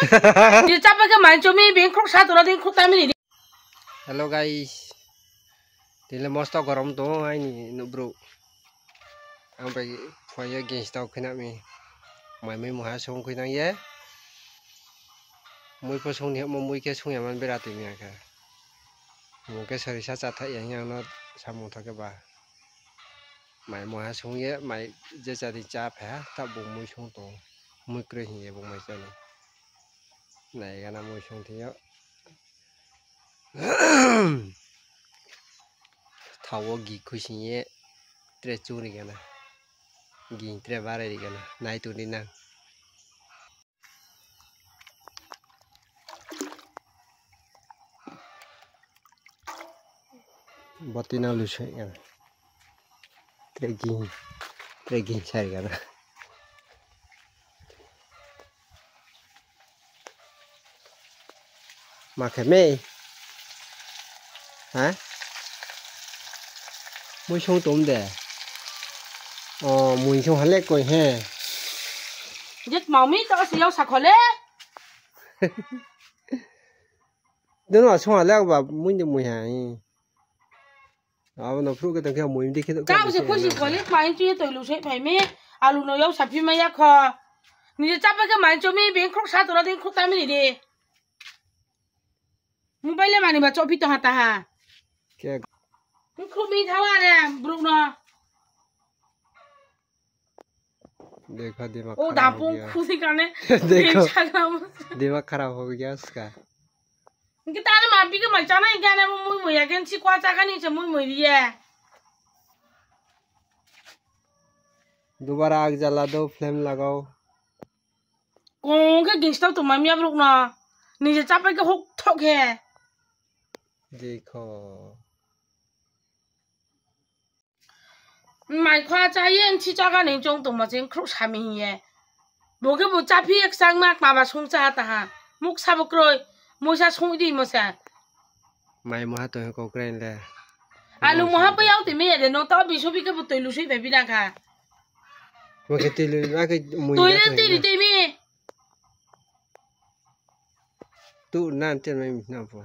你咋不个满桌面边哭啥都那点哭咱们里？Hello guys，你来莫斯搞么多哎你那 bro，俺被发现见到看那面，买没木还送看那耶，没不送你么没给送也蛮被拉对面看，我给手里下咋他样样那啥木他个吧。mày mua hai xuống vậy mày giờ giờ thì cha phải tập bụng mua xuống tổ mua cười gì vậy bụng mày cho này 내가 나무 상태요 타워기 쿠신에 트레쭈리가나 긴 트레바레리가나 나이투리나 버티나 루시가나 트레긴 트레긴 차리가나 mà khẽ mê hả mùi xuống tôm đẻ ờ mùi xuống hắn lẹ coi hè giết máu mít tao sẽ yêu sạc khỏi lẹ đúng rồi xuống hắn lẹ và mùi thì mùi hả đó ờ, nó phụ cái thằng kia mùi đi cái thằng tao sẽ có gì khỏi lẹ mà anh chưa tới lúc sẽ phải mê à lúc nó yêu sạc phim mà yak hả 你这咋不跟满洲那边哭啥都那点哭咱们的？मोबाइल ले मानी बच्चों भी तो हाथा है क्या तू खुमी थवा ने ब्रुनो देखा दिमाग ओ दापों खुशी करने देखो दिमाग खराब हो गया उसका इनके तारे मापी के मचाना ही गाने मुंह मुंह यकीन केन कुआं चाका नहीं चमुई मुंह दिए दोबारा आग जला दो फ्लेम लगाओ कौन के गेस्टा तो मम्मी अब रुकना नीचे चापे के हुक ठोक है देखो 买夸家宴去家个人中懂么真苦啥名耶？莫个不诈骗上嘛，爸爸冲诈的哈，莫啥不过，莫啥冲的么噻？买么哈对个个人嘞？啊，路么哈不要对面的，侬到别处别个不对路水白别那个。我给对路那个。对了对了对面。都那对面那不？